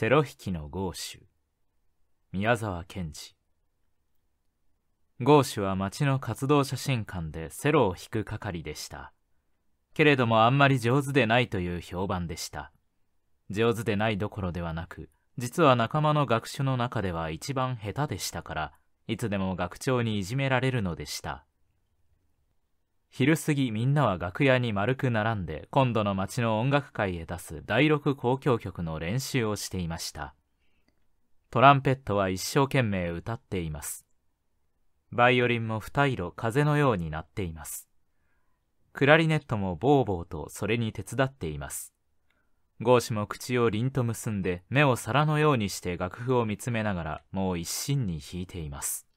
セロ引きの豪州宮沢賢治豪州は町の活動写真館でセロを引く係でしたけれどもあんまり上手でないという評判でした上手でないどころではなく実は仲間の学手の中では一番下手でしたからいつでも学長にいじめられるのでした昼過ぎみんなは楽屋に丸く並んで今度の町の音楽会へ出す第6交響曲の練習をしていましたトランペットは一生懸命歌っていますバイオリンも二色風のようになっていますクラリネットもボーボーとそれに手伝っていますゴーも口を凛と結んで目を皿のようにして楽譜を見つめながらもう一心に弾いています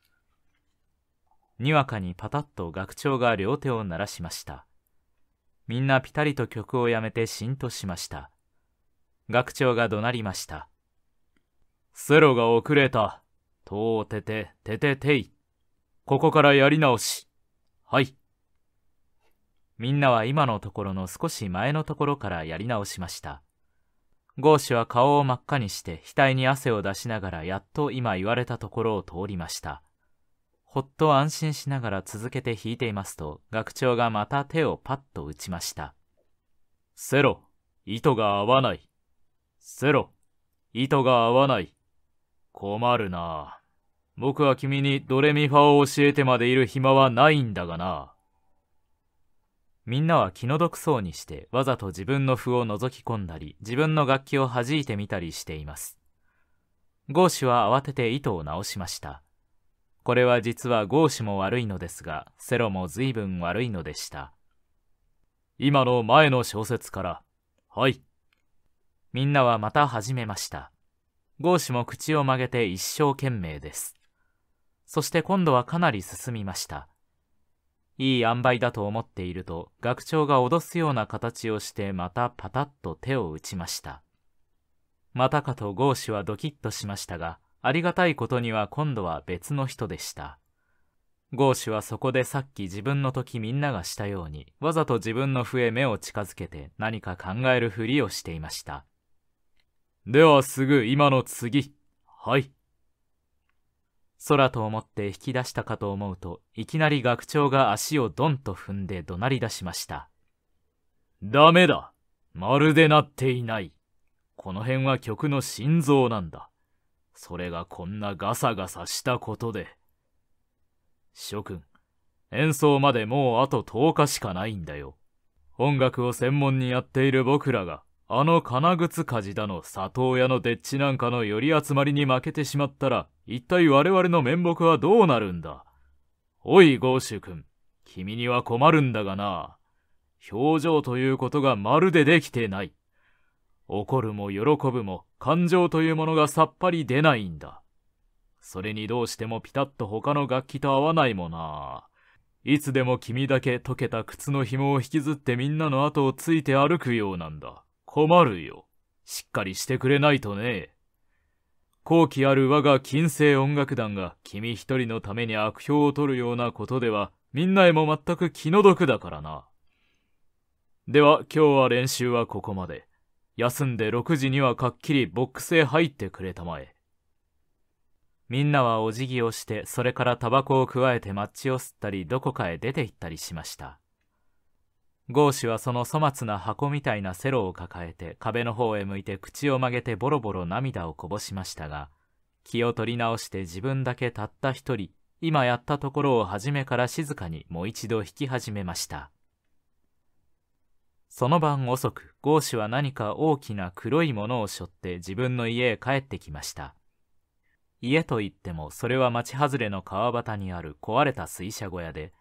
にわかにパタッと学長が両手を鳴らしましたみんなピタリと曲をやめてしんとしました学長が怒鳴りましたセロが遅れたとうててててていここからやり直しはいみんなは今のところの少し前のところからやり直しましたゴーシュは顔を真っ赤にして額に汗を出しながらやっと今言われたところを通りましたほっと安心しながら続けて弾いていますと、学長がまた手をパッと打ちました。セロ、糸が合わない。セロ、糸が合わない。困るな。僕は君にドレミファを教えてまでいる暇はないんだがな。みんなは気の毒そうにしてわざと自分の譜を覗き込んだり、自分の楽器を弾いてみたりしています。ゴーシュは慌てて糸を直しました。これは実は合子も悪いのですがセロも随分悪いのでした今の前の小説からはいみんなはまた始めました合子も口を曲げて一生懸命ですそして今度はかなり進みましたいい塩梅だと思っていると学長が脅すような形をしてまたパタッと手を打ちましたまたかと合子はドキッとしましたがありがたいことには今度は別の人でした。ゴーシュはそこでさっき自分の時みんながしたように、わざと自分の笛目を近づけて何か考えるふりをしていました。ではすぐ今の次。はい。空と思って引き出したかと思うといきなり学長が足をドンと踏んで怒鳴り出しましたダメだまるでなっていないこの辺は曲の心臓なんだそれがこんなガサガサしたことで。諸君、演奏までもうあと10日しかないんだよ。音楽を専門にやっている僕らが、あの金靴鍛冶だの里親のでっちなんかの寄り集まりに負けてしまったら、一体我々の面目はどうなるんだおい、豪州君。君には困るんだがな。表情ということがまるでできてない。怒るも喜ぶも感情というものがさっぱり出ないんだ。それにどうしてもピタッと他の楽器と合わないもな。いつでも君だけ溶けた靴の紐を引きずってみんなの後をついて歩くようなんだ。困るよ。しっかりしてくれないとね。後期ある我が近世音楽団が君一人のために悪評を取るようなことでは、みんなへも全く気の毒だからな。では今日は練習はここまで。休んで6時にはかっきりボックスへ入ってくれたまえ。みんなはお辞儀をして、それからタバコをくわえてマッチを吸ったり、どこかへ出て行ったりしました。ゴーシはその粗末な箱みたいなセロを抱えて、壁の方へ向いて口を曲げてボロボロ涙をこぼしましたが、気を取り直して自分だけたった一人、今やったところを初めから静かにもう一度引き始めました。その晩遅く、ゴーシュは何か大きな黒いものを背負って自分の家へ帰ってきました。家といっても、それは町外れの川端にある壊れた水車小屋で、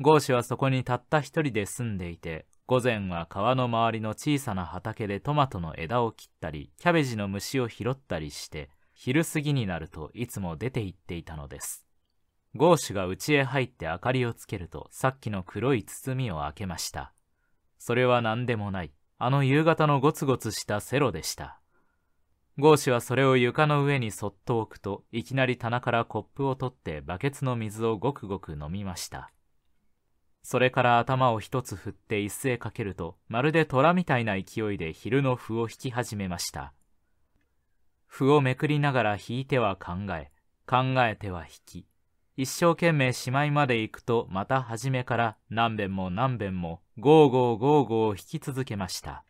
ゴーシュはそこにたった一人で住んでいて、午前は川の周りの小さな畑でトマトの枝を切ったり、キャベジの虫を拾ったりして、昼過ぎになるといつも出て行っていたのです。ゴーシュが家へ入って明かりをつけると、さっきの黒い包みを開けました。それは何でもない。あの夕方のゴツゴツしたセロでした。ゴーシはそれを床の上にそっと置くと、いきなり棚からコップを取ってバケツの水をごくごく飲みました。それから頭を一つ振って椅子へかけると、まるで虎みたいな勢いで昼の歩を引き始めました。歩をめくりながら引いては考え、考えては引き、一生懸命しまいまで行くとまた初めから何遍も何遍もゴーゴーゴーゴーを引き続けました。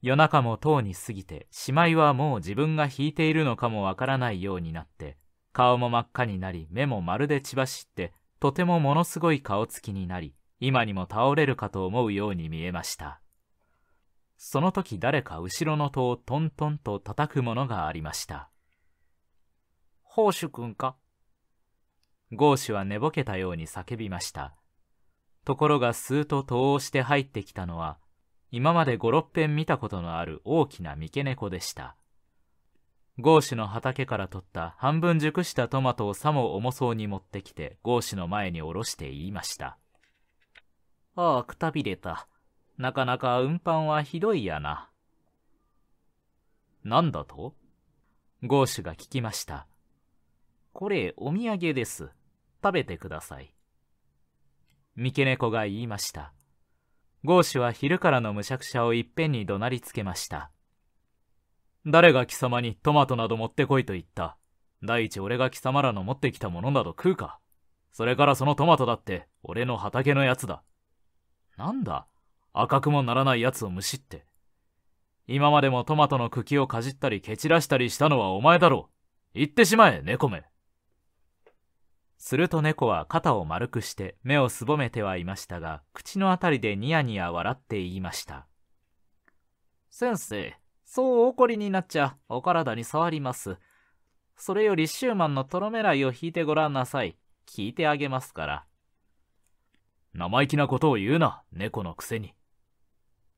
夜中もとうに過ぎて、しまいはもう自分が引いているのかもわからないようになって、顔も真っ赤になり、目もまるで血走って、とてもものすごい顔つきになり、今にも倒れるかと思うように見えました。その時誰か後ろの戸をトントンと叩くものがありました。宝珠君かゴーシュは寝ぼけたように叫びました。ところがスーと戸をして入ってきたのは、今まで五六遍見たことのある大きな三毛猫でした。ゴーシュの畑から取った半分熟したトマトをさも重そうに持ってきて、ゴーシュの前に下ろして言いました。ああ、くたびれた。なかなか運搬はひどいやな。なんだとゴーシュが聞きました。これ、お土産です。食べてください。三毛猫が言いました。ゴーシュは昼からのむしゃくしゃをいっぺんに怒鳴りつけました。誰が貴様にトマトなど持ってこいと言った。第一俺が貴様らの持ってきたものなど食うか。それからそのトマトだって俺の畑のやつだ。なんだ赤くもならないやつをむしって。今までもトマトの茎をかじったり蹴散らしたりしたのはお前だろう。言ってしまえ、猫め。すると猫は肩を丸くして目をすぼめてはいましたが、口のあたりでニヤニヤ笑って言いました。先生、そう怒りになっちゃお体に触ります。それよりシューマンのとろめらいを引いてごらんなさい。聞いてあげますから。生意気なことを言うな、猫のくせに。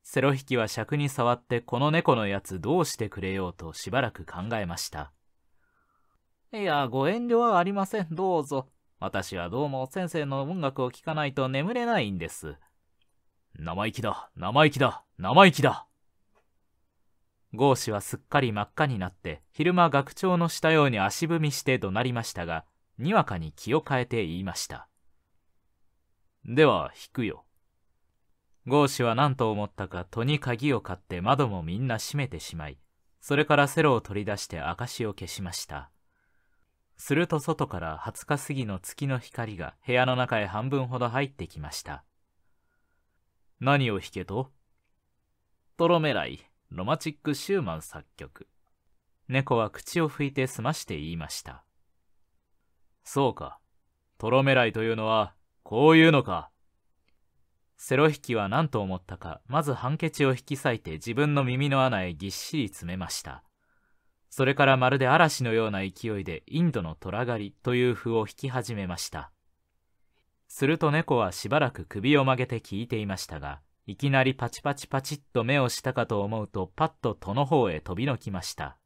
セロヒきは尺に触ってこの猫のやつどうしてくれようとしばらく考えました。いや、ご遠慮はありません。どうぞ。私はどうも先生の音楽を聴かないと眠れないんです。生意気だ、生意気だ、生意気だ。ゴー氏はすっかり真っ赤になって、昼間学長のしたように足踏みして怒鳴りましたが、にわかに気を変えて言いました。では、引くよ。ゴー氏は何と思ったか戸に鍵を買って窓もみんな閉めてしまい、それからセロを取り出して証を消しました。すると外から20日過ぎの月の光が部屋の中へ半分ほど入ってきました。何を弾けとトロメライ、ロマチック・シューマン作曲。猫は口を拭いて済まして言いました。そうか。トロメライというのは、こういうのか。セロ引きは何と思ったか、まずハンケチを引き裂いて自分の耳の穴へぎっしり詰めました。それからまるで嵐のような勢いでインドの虎狩りという符を弾き始めましたすると猫はしばらく首を曲げて聞いていましたがいきなりパチパチパチッと目をしたかと思うとパッと戸の方へ飛びのきました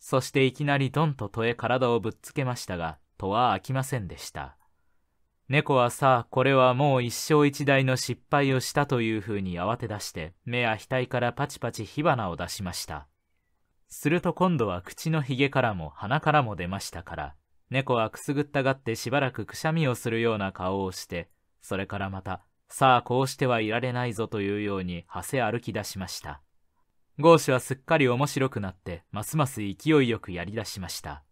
そしていきなりドンと戸へ体をぶっつけましたが戸は開きませんでした猫はさあこれはもう一生一代の失敗をしたというふうに慌て出して目や額からパチパチ火花を出しましたすると今度は口のひげからも鼻からも出ましたから猫はくすぐったがってしばらくくしゃみをするような顔をしてそれからまたさあこうしてはいられないぞというようにはせ歩き出しましたゴーシュはすっかり面白くなってますます勢いよくやりだしました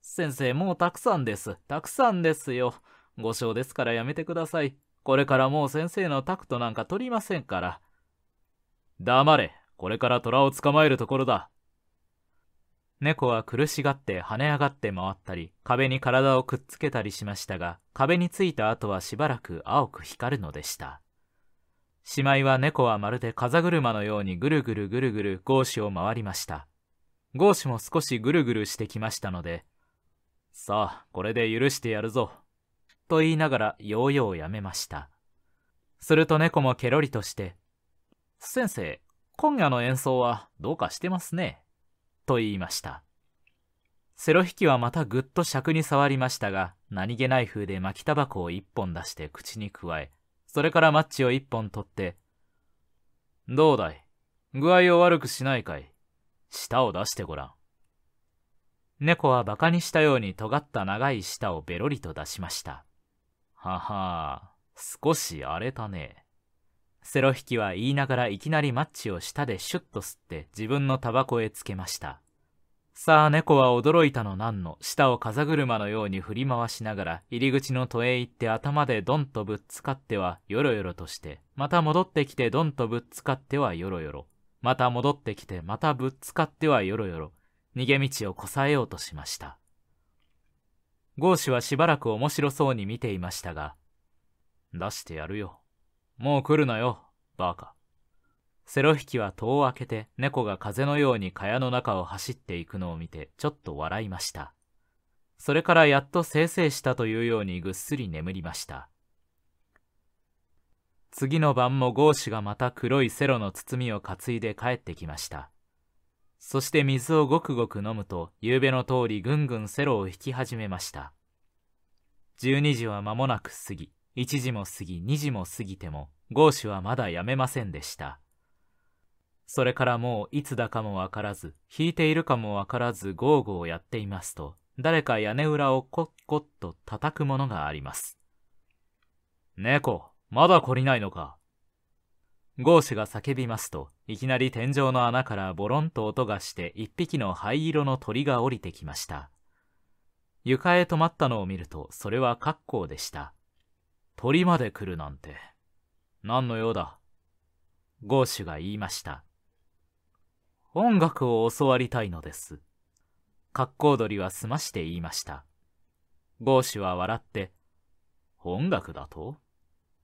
先生もうたくさんですたくさんですよご賞ですからやめてくださいこれからもう先生のタクトなんか取りませんから黙れこれから虎を捕まえるところだ。猫は苦しがって跳ね上がって回ったり、壁に体をくっつけたりしましたが、壁についた後はしばらく青く光るのでした。しまいは猫はまるで風車のようにぐるぐるぐるぐるゴーを回りました。ゴーシュも少しぐるぐるしてきましたので、さあ、これで許してやるぞ。と言いながらヨーヨーをやめました。すると猫もケロリとして、先生、今夜の演奏はどうかしてますね。と言いました。セロ弾きはまたぐっと尺に触りましたが、何気ない風で巻きタバコを一本出して口にくわえ、それからマッチを一本取って、どうだい具合を悪くしないかい舌を出してごらん。猫は馬鹿にしたように尖った長い舌をべろりと出しました。はは少し荒れたね。セロヒきは言いながらいきなりマッチを舌でシュッと吸って自分のタバコへつけました。さあ猫は驚いたの何の舌を風車のように振り回しながら入り口の戸へ行って頭でドンとぶっつかってはよろよろとしてまた戻ってきてドンとぶっつかってはよろよろまた戻ってきてまたぶっつかってはよろよろ逃げ道をこさえようとしましたゴーシュはしばらく面白そうに見ていましたが出してやるよもう来るなよ、バカ。セロ引きは戸を開けて猫が風のように蚊帳の中を走っていくのを見てちょっと笑いました。それからやっとせいせいしたというようにぐっすり眠りました。次の晩もゴーシがまた黒いセロの包みを担いで帰ってきました。そして水をごくごく飲むと、夕べの通りぐんぐんセロを引き始めました。12時は間もなく過ぎ、1時も過ぎ2時も過ぎてもゴーはまだやめませんでしたそれからもういつだかもわからず引いているかもわからずゴーゴーやっていますと誰か屋根裏をコッコッと叩くものがあります猫まだ懲りないのかゴーシュが叫びますといきなり天井の穴からボロンと音がして一匹の灰色の鳥が降りてきました床へ止まったのを見るとそれは格好でした鳥まで来るなんて何の用だゴーシュが言いました音楽を教わりたいのです格好鳥は済まして言いましたゴーシュは笑って音楽だと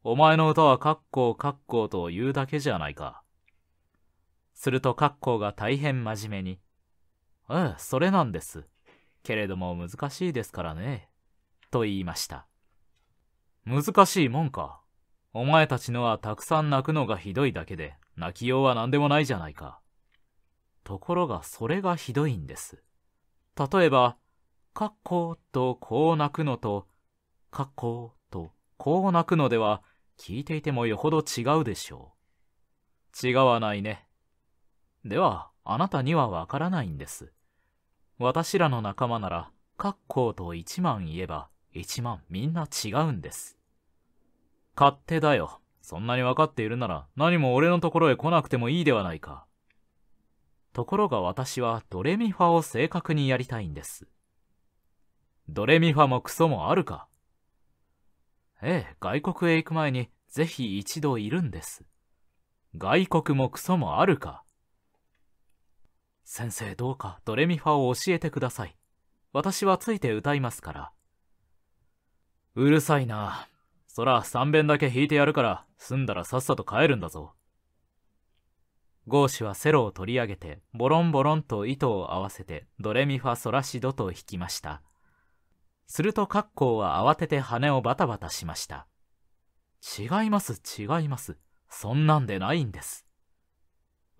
お前の歌は格好コーカと言うだけじゃないかすると格好が大変真面目に「ええそれなんですけれども難しいですからね」と言いました難しいもんか。お前たちのはたくさん泣くのがひどいだけで、泣きようは何でもないじゃないか。ところがそれがひどいんです。例えば、かっことこう泣くのと、かっことこう泣くのでは、聞いていてもよほど違うでしょう。違わないね。では、あなたにはわからないんです。私らの仲間なら、かっこと一万言えば、一万みんな違うんです。勝手だよ。そんなに分かっているなら何も俺のところへ来なくてもいいではないか。ところが私はドレミファを正確にやりたいんです。ドレミファもクソもあるか。ええ、外国へ行く前にぜひ一度いるんです。外国もクソもあるか。先生どうかドレミファを教えてください。私はついて歌いますから。うるさいな。そら3弁だけ引いてやるから済んだらさっさと帰るんだぞゴーシはセロを取り上げてボロンボロンと糸を合わせてドレミファソラシドと弾きましたするとカッコウは慌てて羽をバタバタしました違います違いますそんなんでないんです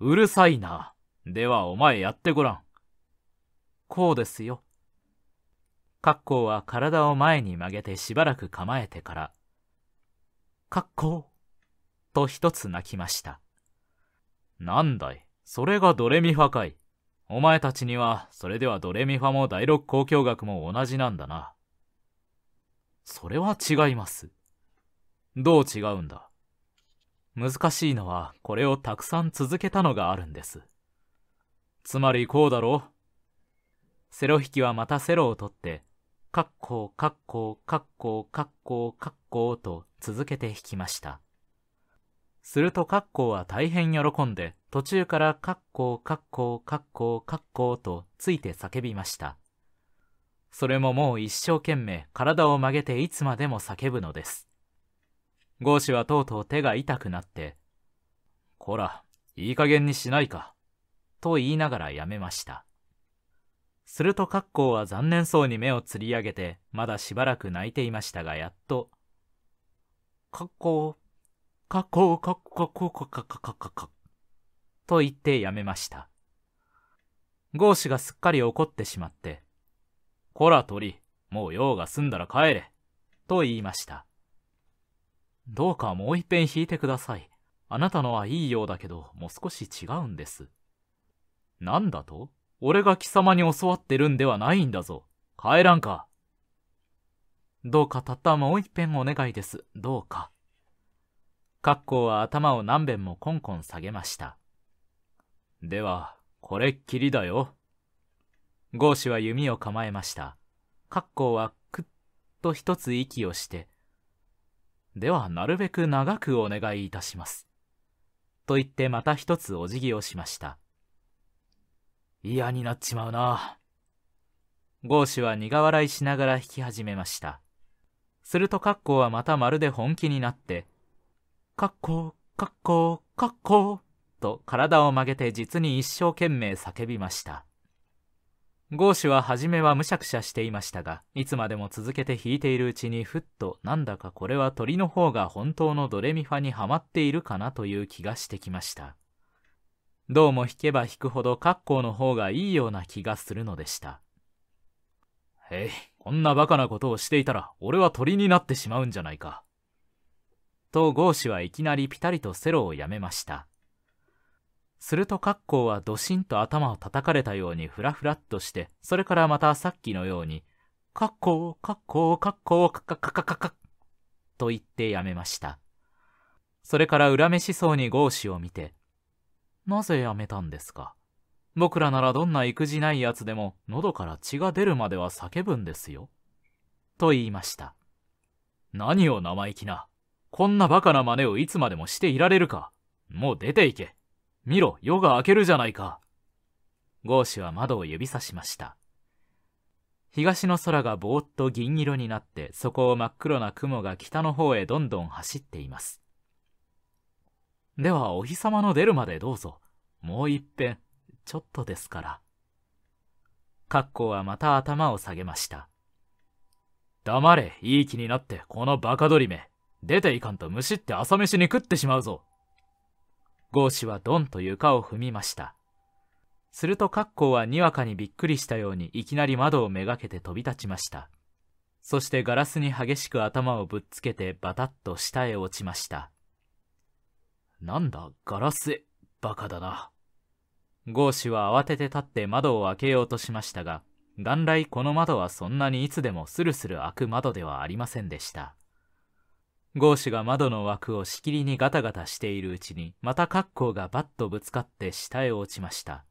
うるさいなではお前やってごらんこうですよ格好は体を前に曲げてしばらく構えてから格好と一つ泣きました。なんだい、それがドレミファかい。お前たちには、それではドレミファも第六交響楽も同じなんだな。それは違います。どう違うんだ難しいのは、これをたくさん続けたのがあるんです。つまりこうだろうセロ弾きはまたセロを取って、かっこかっこかっこかっこかっこと続けて弾きました。するとカッコは大変喜んで、途中からカッコカッコカッコカッコとついて叫びました。それももう一生懸命体を曲げていつまでも叫ぶのです。ゴーシはとうとう手が痛くなって、こら、いい加減にしないか、と言いながらやめました。すると格好は残念そうに目をつり上げて、まだしばらく泣いていましたが、やっと、格好、格好、格好、格好、格好、格好、と言ってやめました。ゴーシがすっかり怒ってしまって、こら鳥、もう用が済んだら帰れ、と言いました。どうかもう一遍弾いてください。あなたのはいいようだけど、もう少し違うんです。なんだと俺が貴様に教わってるんではないんだぞ。帰らんか。どうかたったもう一遍お願いです。どうか。格好は頭を何遍もコンコン下げました。では、これっきりだよ。ゴーシュは弓を構えました。格好はくっと一つ息をして、ではなるべく長くお願いいたします。と言ってまた一つお辞儀をしました。嫌になっちまうな。ゴーシュは苦笑いしながら弾き始めました。するとカッコはまたまるで本気になって、カッコー、カッコー、カッコー、と体を曲げて実に一生懸命叫びました。ゴーシュは初めはむしゃくしゃしていましたが、いつまでも続けて弾いているうちにふっとなんだかこれは鳥の方が本当のドレミファにはまっているかなという気がしてきました。どうも弾けば弾くほど格好の方がいいような気がするのでした。へい、こんなバカなことをしていたら俺は鳥になってしまうんじゃないか。とゴーシはいきなりピタリとセロをやめました。すると格好はドシンと頭を叩かれたようにフラフラっとして、それからまたさっきのように、格好、格好、格好、カカカカカカと言ってやめました。それから恨めしそうにゴーシを見て、なぜ辞めたんですか僕らならどんな育児ないやつでも喉から血が出るまでは叫ぶんですよ。と言いました。何を生意気な。こんなバカな真似をいつまでもしていられるか。もう出ていけ。見ろ、夜が明けるじゃないか。ゴーシュは窓を指さしました。東の空がぼーっと銀色になって、そこを真っ黒な雲が北の方へどんどん走っています。ではお日様の出るまでどうぞ。もういっぺん、ちょっとですから。カッコはまた頭を下げました。黙れ、いい気になって、このバカりめ。出ていかんとむしって朝飯に食ってしまうぞ。ゴーシはドンと床を踏みました。するとカッコはにわかにびっくりしたようにいきなり窓をめがけて飛び立ちました。そしてガラスに激しく頭をぶっつけてバタッと下へ落ちました。なんだ、ガラス、バカだな。ゴーシは慌てて立って窓を開けようとしましたが、元来この窓はそんなにいつでもスルスル開く窓ではありませんでした。ゴーシが窓の枠をしきりにガタガタしているうちに、また格好がバッとぶつかって下へ落ちました。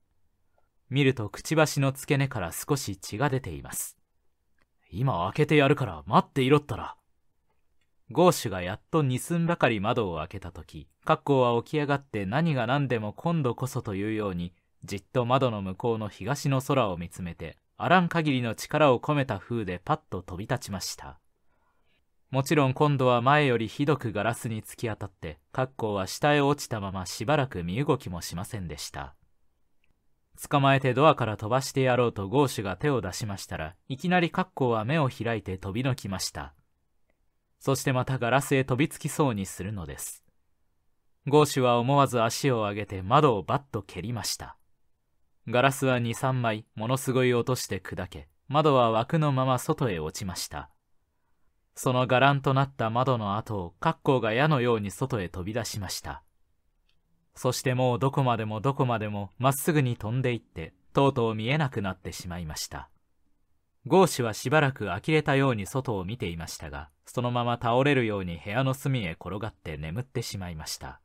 見るとくちばしの付け根から少し血が出ています。今開けてやるから待っていろったら。ゴーシュがやっと二寸ばかり窓を開けた時、カッコは起き上がって何が何でも今度こそというように、じっと窓の向こうの東の空を見つめて、あらん限りの力を込めた風でパッと飛び立ちました。もちろん今度は前よりひどくガラスに突き当たって、カッコは下へ落ちたまましばらく身動きもしませんでした。捕まえてドアから飛ばしてやろうとゴーシュが手を出しましたらいきなりカッコは目を開いて飛びのきましたそしてまたガラスへ飛びつきそうにするのです。ゴーシュは思わず足を上げて窓をバッと蹴りました。ガラスは2、3枚、ものすごい音して砕け、窓は枠のまま外へ落ちました。そのガランとなった窓の跡を、カッコが矢のように外へ飛び出しました。そしてもうどこまでもどこまでもまっすぐに飛んでいって、とうとう見えなくなってしまいました。ゴーシはしばらく呆れたように外を見ていましたが、そのまま倒れるように部屋の隅へ転がって眠ってしまいました。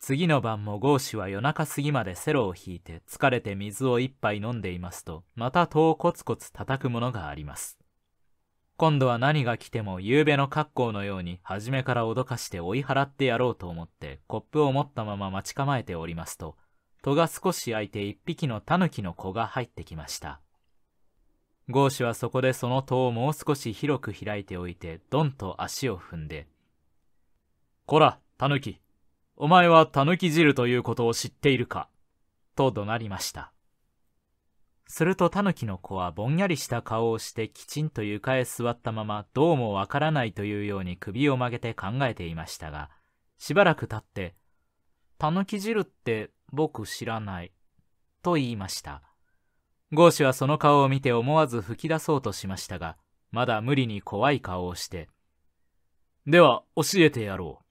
次の晩もゴーシは夜中過ぎまでセロを引いて疲れて水を一杯飲んでいますと、また戸をコツコツ叩くものがあります。今度は何が来ても夕べの格好のように初めから脅かして追い払ってやろうと思ってコップを持ったまま待ち構えておりますと、戸が少し開いて一匹のタヌキの子が入ってきました。ゴーシュはそこでその戸をもう少し広く開いておいて、ドンと足を踏んで、こら、タヌキ。お前はタヌキ汁ということを知っているか。と怒鳴りました。するとタヌキの子はぼんやりした顔をしてきちんと床へ座ったまま、どうもわからないというように首を曲げて考えていましたが、しばらく経って、タヌキ汁って僕知らない。と言いました。ゴーシュはその顔を見て思わず吹き出そうとしましたが、まだ無理に怖い顔をして、では教えてやろう。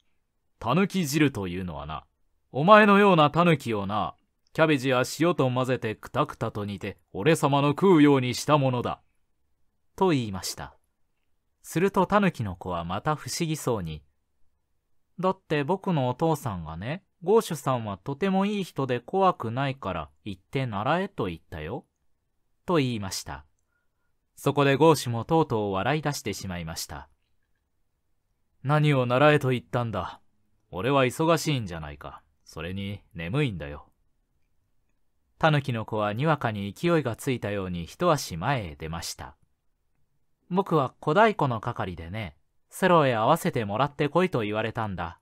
タヌキ汁というのはな、お前のようなタヌキをな、キャベジや塩と混ぜてくたくたと煮て、俺様の食うようにしたものだ。と言いました。するとタヌキの子はまた不思議そうに、だって僕のお父さんがね、ゴーシュさんはとてもいい人で怖くないから行って習えと言ったよ。と言いました。そこでゴーシュもとうとう笑い出してしまいました。何を習えと言ったんだ。俺は忙しいんじゃないか。それに眠いんだよ。タヌキの子はにわかに勢いがついたように一足前へ出ました。僕は小太鼓の係でね、セロへ合わせてもらってこいと言われたんだ。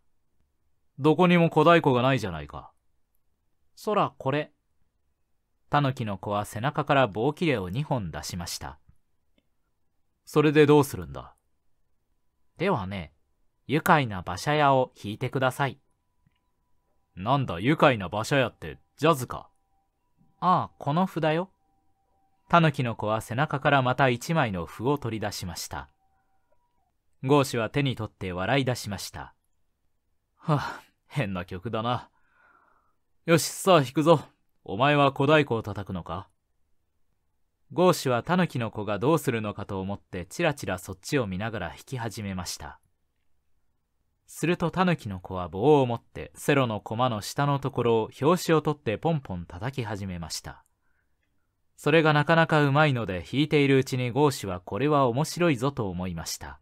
どこにも小太鼓がないじゃないか。そらこれ、タヌキの子は背中から棒切れを2本出しました。それでどうするんだではね、愉快な馬車屋を弾いてください。なんだ、愉快な馬車屋ってジャズか。ああ、この札よ。タヌキの子は背中からまた一枚の符を取り出しました。ゴーシは手に取って笑い出しました。はあ、変な曲だな。よし、さあ弾くぞ。お前は小太鼓を叩くのかゴーシはタヌキの子がどうするのかと思ってチラチラそっちを見ながら弾き始めました。するとタヌキの子は棒を持ってセロの駒の下のところを表紙を取ってポンポン叩き始めました。それがなかなかうまいので弾いているうちにゴーシはこれは面白いぞと思いました。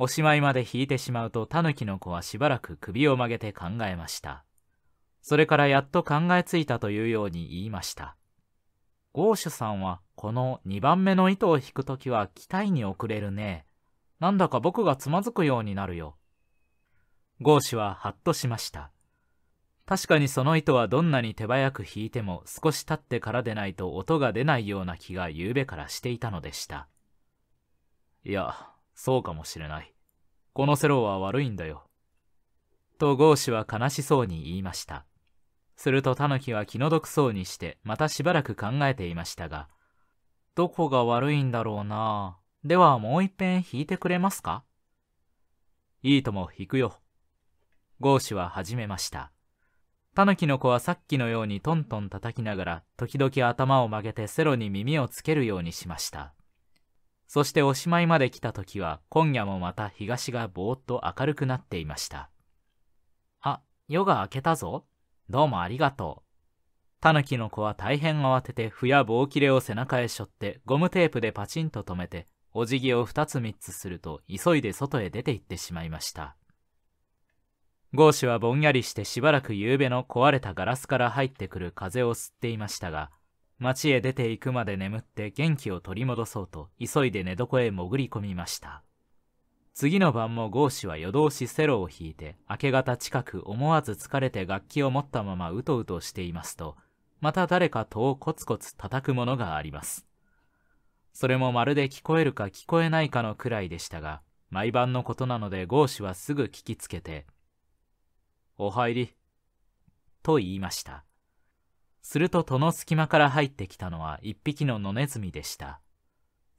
おしまいまで弾いてしまうとタヌキの子はしばらく首を曲げて考えました。それからやっと考えついたというように言いました。ゴーシュさんはこの2番目の糸を引くときは期待に遅れるね。なんだか僕がつまずくようになるよ。ゴーシュはハッとしました。確かにその糸はどんなに手早く引いても少し経ってからでないと音が出ないような気が夕べからしていたのでした。いや、そうかもしれない。このセロは悪いんだよ。とゴーシュは悲しそうに言いました。するとタヌキは気の毒そうにしてまたしばらく考えていましたが、どこが悪いんだろうなではもういっぺん弾いてくれますかいいとも弾くよ。ゴーシュは始めました。タヌキの子はさっきのようにトントン叩きながら、時々頭を曲げてセロに耳をつけるようにしました。そしておしまいまで来た時は、今夜もまた東がぼーっと明るくなっていました。あ、夜が明けたぞ。どうもありがとう。タヌキの子は大変慌てて、ふや棒切れを背中へしょって、ゴムテープでパチンと止めて、お辞儀を二つ三つすると、急いで外へ出て行ってしまいました。ゴーはぼんやりしてしばらく夕べの壊れたガラスから入ってくる風を吸っていましたが、町へ出て行くまで眠って元気を取り戻そうと、急いで寝床へ潜り込みました。次の晩もゴーシは夜通しセロを弾いて、明け方近く思わず疲れて楽器を持ったままうとうとしていますと、また誰か戸をコツコツ叩くものがあります。それもまるで聞こえるか聞こえないかのくらいでしたが、毎晩のことなのでゴーシはすぐ聞きつけて、お入り、と言いました。すると戸の隙間から入ってきたのは一匹の野ネズミでした。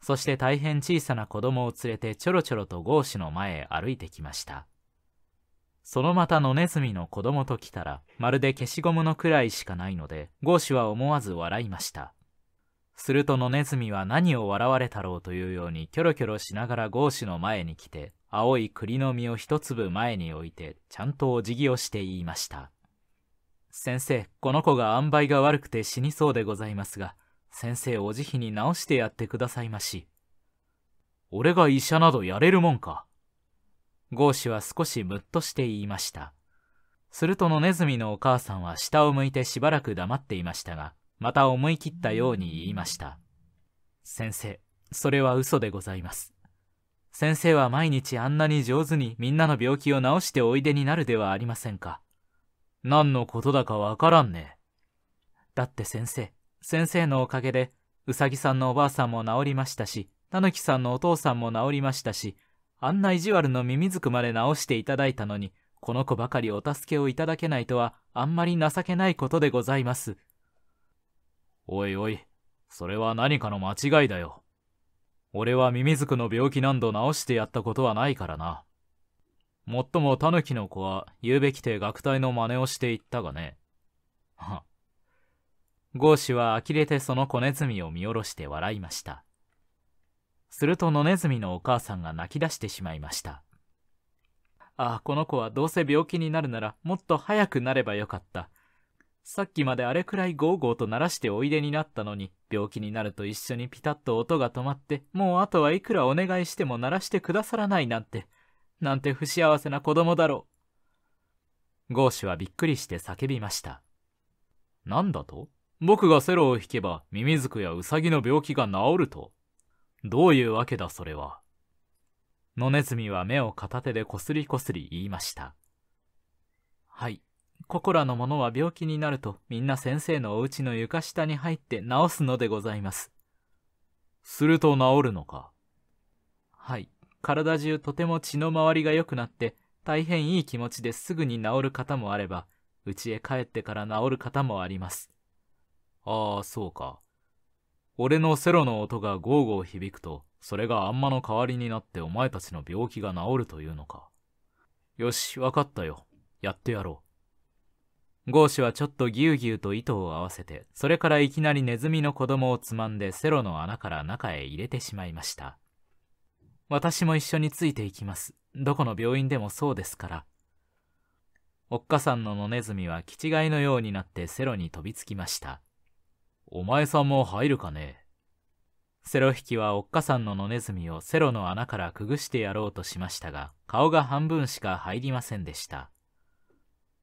そして大変小さな子供を連れてちょろちょろと郷士の前へ歩いてきました。そのまた野ネズミの子供と来たら、まるで消しゴムのくらいしかないので、ゴーシは思わず笑いました。すると野ネズミは何を笑われたろうというようにキョロキョロしながらゴーシの前に来て、青い栗の実を一粒前に置いて、ちゃんとお辞儀をして言いました。先生、この子が塩梅が悪くて死にそうでございますが、先生お慈悲に直してやってくださいまし。俺が医者などやれるもんか。ゴーは少しムッとして言いました。するとのネズミのお母さんは下を向いてしばらく黙っていましたが、また思い切ったように言いました。先生、それは嘘でございます。先生は毎日あんなに上手にみんなの病気を治しておいでになるではありませんか。何のことだかわからんね。だって先生、先生のおかげで、うさぎさんのおばあさんも治りましたし、たぬきさんのお父さんも治りましたし、あんな意地悪のミミズクまで治していただいたのに、この子ばかりお助けをいただけないとは、あんまり情けないことでございます。おいおい、それは何かの間違いだよ。俺はミミズクの病気何度治してやったことはないからな。もっともタヌキの子は、言うべきて学体の真似をしていったがね。はゴーシは呆れてその子ネズミを見下ろして笑いました。すると野ネズミのお母さんが泣き出してしまいました。ああ、この子はどうせ病気になるならもっと早くなればよかった。さっきまであれくらいゴーゴーと鳴らしておいでになったのに、病気になると一緒にピタッと音が止まって、もうあとはいくらお願いしても鳴らしてくださらないなんて、なんて不幸せな子供だろう。ゴーシュはびっくりして叫びました。なんだと僕がセロを引けばミミズクやウサギの病気が治ると。どういうわけだそれは。野ネズミは目を片手でこすりこすり言いました。はい。ここらのものは病気になるとみんな先生のお家の床下に入って治すのでございます。すると治るのかはい。体中とても血の回りが良くなって大変いい気持ちですぐに治る方もあれば、家へ帰ってから治る方もあります。ああ、そうか。俺のセロの音がゴーゴー響くと、それがあんまの代わりになってお前たちの病気が治るというのか。よし、わかったよ。やってやろう。ゴーシはちょっとギュうギュうと糸を合わせて、それからいきなりネズミの子供をつまんでセロの穴から中へ入れてしまいました。私も一緒についていきます。どこの病院でもそうですから。おっかさんの野ネズミは気違いのようになってセロに飛びつきました。お前さんも入るかねセロ引きはおっかさんの野ネズミをセロの穴からくぐしてやろうとしましたが、顔が半分しか入りませんでした。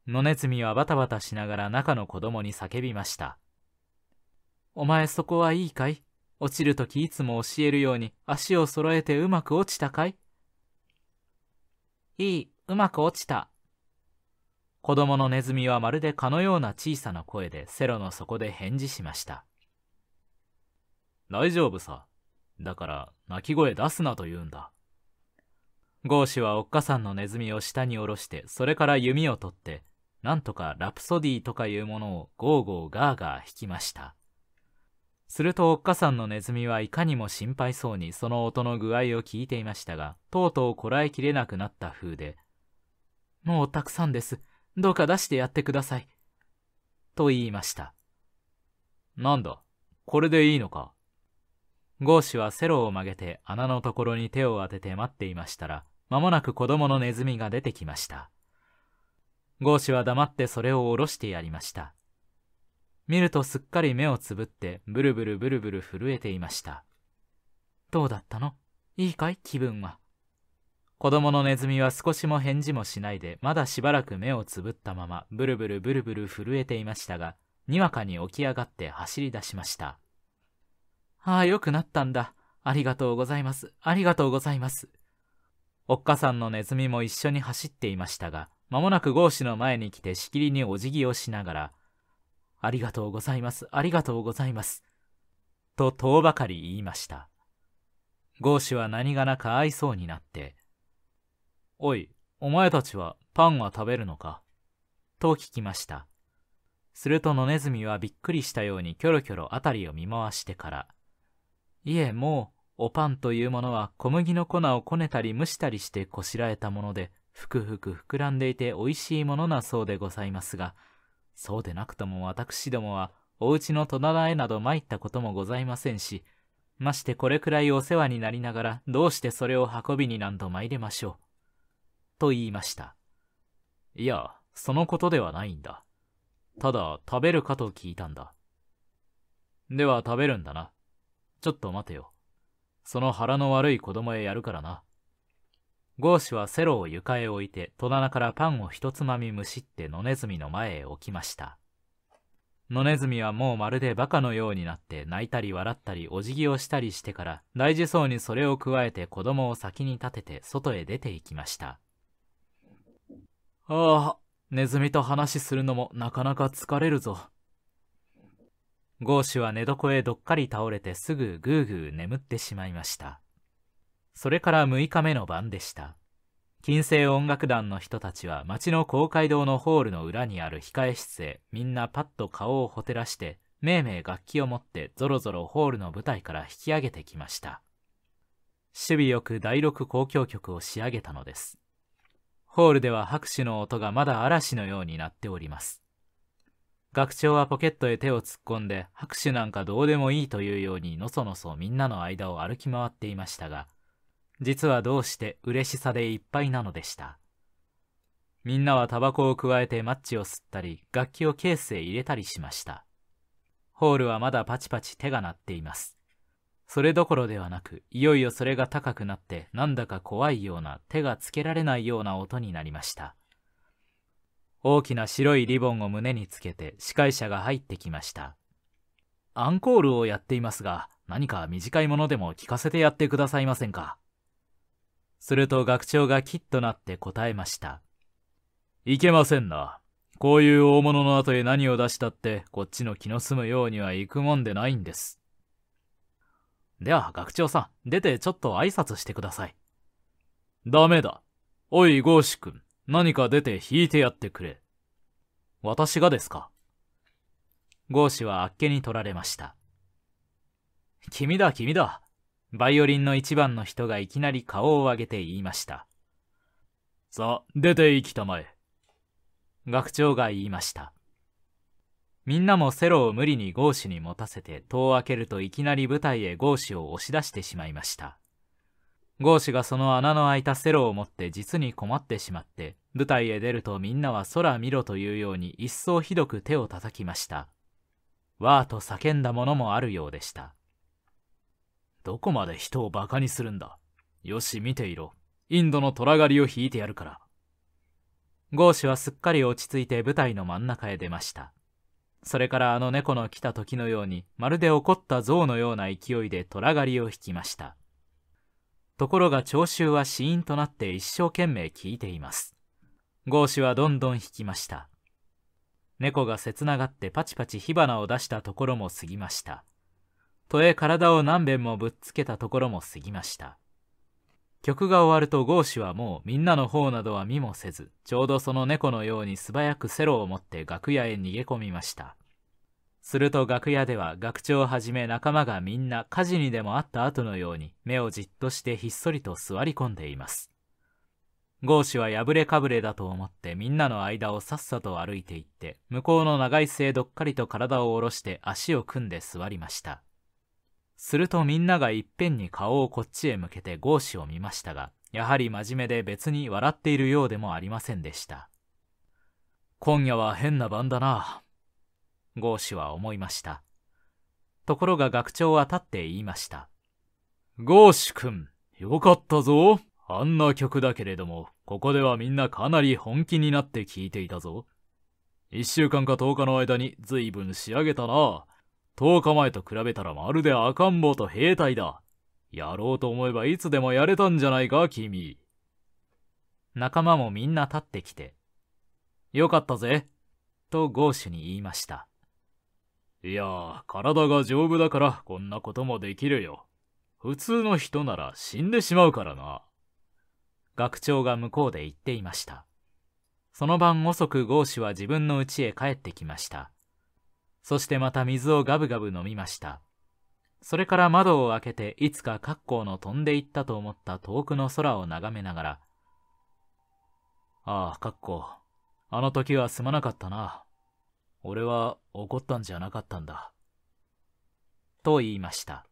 野ネズミはバタバタしながら中の子供に叫びました。お前そこはいいかい落ちるときいつも教えるように足を揃えてうまく落ちたかいいい、うまく落ちた。子供のネズミはまるで蚊のような小さな声でセロの底で返事しました。大丈夫さ。だから鳴き声出すなと言うんだ。ゴーシュはおっかさんのネズミを下に下ろして、それから弓を取って、なんとかラプソディーとかいうものをゴーゴーガーガー弾きました。するとおっかさんのネズミはいかにも心配そうにその音の具合を聞いていましたが、とうとうこらえきれなくなった風で、もうたくさんです。どうか出してやってください。と言いました。なんだ、これでいいのか。ゴーシュはセロを曲げて穴のところに手を当てて待っていましたら、間もなく子供のネズミが出てきました。ゴーシュは黙ってそれを下ろしてやりました。見るとすっかり目をつぶってブルブルブルブル震えていました。どうだったのいいかい気分は。子供のネズミは少しも返事もしないで、まだしばらく目をつぶったまま、ブルブルブルブル震えていましたが、にわかに起き上がって走り出しました。ああ、良くなったんだ。ありがとうございます。ありがとうございます。おっかさんのネズミも一緒に走っていましたが、まもなくゴーシの前に来てしきりにお辞儀をしながら、ありがとうございます。ありがとうございます。と、うばかり言いました。ゴーシは何がなく愛そうになって、おい、お前たちはパンは食べるのかと聞きました。すると野ネズミはびっくりしたようにキョロキョロ辺りを見回してから、いえ、もう、おパンというものは小麦の粉をこねたり蒸したりしてこしらえたもので、ふくふく膨らんでいて美味しいものなそうでございますが、そうでなくとも私どもは、お家の戸棚へなど参ったこともございませんし、ましてこれくらいお世話になりながら、どうしてそれを運びに何度参れましょう。と言いました。いや、そのことではないんだ。ただ、食べるかと聞いたんだ。では食べるんだな。ちょっと待てよ。その腹の悪い子供へやるからな。ゴーシュはセロを床へ置いて戸棚からパンをひとつまみむしって野ネズミの前へ置きました。野ネズミはもうまるでバカのようになって泣いたり笑ったりお辞儀をしたりしてから大事そうにそれをくわえて子供を先に立てて外へ出て行きました。ああ、ネズミと話するのもなかなか疲れるぞ。ゴーシュは寝床へどっかり倒れてすぐぐーぐー眠ってしまいました。それから6日目の晩でした。金星音楽団の人たちは町の公会堂のホールの裏にある控え室へみんなパッと顔をほてらして、めいめい楽器を持ってぞろぞろホールの舞台から引き上げてきました。守備よく第6交響曲を仕上げたのです。ホールでは拍手の音がまだ嵐のようになっております。学長はポケットへ手を突っ込んで拍手なんかどうでもいいというようにのそのそみんなの間を歩き回っていましたが、実はどうして嬉しさでいっぱいなのでした。みんなはタバコを加えてマッチを吸ったり、楽器をケースへ入れたりしました。ホールはまだパチパチ手が鳴っています。それどころではなく、いよいよそれが高くなって、なんだか怖いような、手がつけられないような音になりました。大きな白いリボンを胸につけて司会者が入ってきました。アンコールをやっていますが、何か短いものでも聞かせてやってくださいませんか。すると学長がキッとなって答えました。いけませんな。こういう大物の後へ何を出したって、こっちの気の済むようには行くもんでないんです。では、学長さん、出てちょっと挨拶してください。ダメだ。おい、ゴーシ君、何か出て引いてやってくれ。私がですかゴーシはあっけに取られました。君だ、君だ。バイオリンの一番の人がいきなり顔を上げて言いました。さあ、出て行きたまえ。学長が言いました。みんなもセロを無理にゴーシュに持たせて戸を開けるといきなり舞台へゴーシュを押し出してしまいました。ゴーシュがその穴の開いたセロを持って実に困ってしまって、舞台へ出るとみんなは空見ろというように一層ひどく手を叩きました。わーと叫んだものもあるようでした。どこまで人を馬鹿にするんだ。よし見ていろ。インドの虎狩りを引いてやるから。ゴーシュはすっかり落ち着いて舞台の真ん中へ出ました。それからあの猫の来た時のように、まるで怒った象のような勢いで虎狩りを引きました。ところが聴衆は死因となって一生懸命聞いています。ゴーはどんどん引きました。猫が切ながってパチパチ火花を出したところも過ぎました。とえ体を何遍もぶっつけたところも過ぎました。曲が終わるとゴーシはもうみんなの方などは見もせず、ちょうどその猫のように素早くセロを持って楽屋へ逃げ込みました。すると楽屋では学長をはじめ仲間がみんな火事にでもあった後のように目をじっとしてひっそりと座り込んでいます。ゴーシは破れかぶれだと思ってみんなの間をさっさと歩いていって、向こうの長い背どっかりと体を下ろして足を組んで座りました。するとみんながいっぺんに顔をこっちへ向けて合子を見ましたが、やはり真面目で別に笑っているようでもありませんでした。今夜は変な晩だな。合子は思いました。ところが学長は立って言いました。合子くん、よかったぞ。あんな曲だけれども、ここではみんなかなり本気になって聴いていたぞ。一週間か10日の間に随分仕上げたな。10日前と比べたらまるで赤ん坊と兵隊だ。やろうと思えばいつでもやれたんじゃないか、君。仲間もみんな立ってきて、よかったぜ、とゴーシュに言いました。いや体が丈夫だからこんなこともできるよ。普通の人なら死んでしまうからな。学長が向こうで言っていました。その晩遅くゴーシュは自分の家へ帰ってきました。そしてまた水をガブガブ飲みました。それから窓を開けていつか格好の飛んでいったと思った遠くの空を眺めながら、ああ、格好、あの時はすまなかったな。俺は怒ったんじゃなかったんだ。と言いました。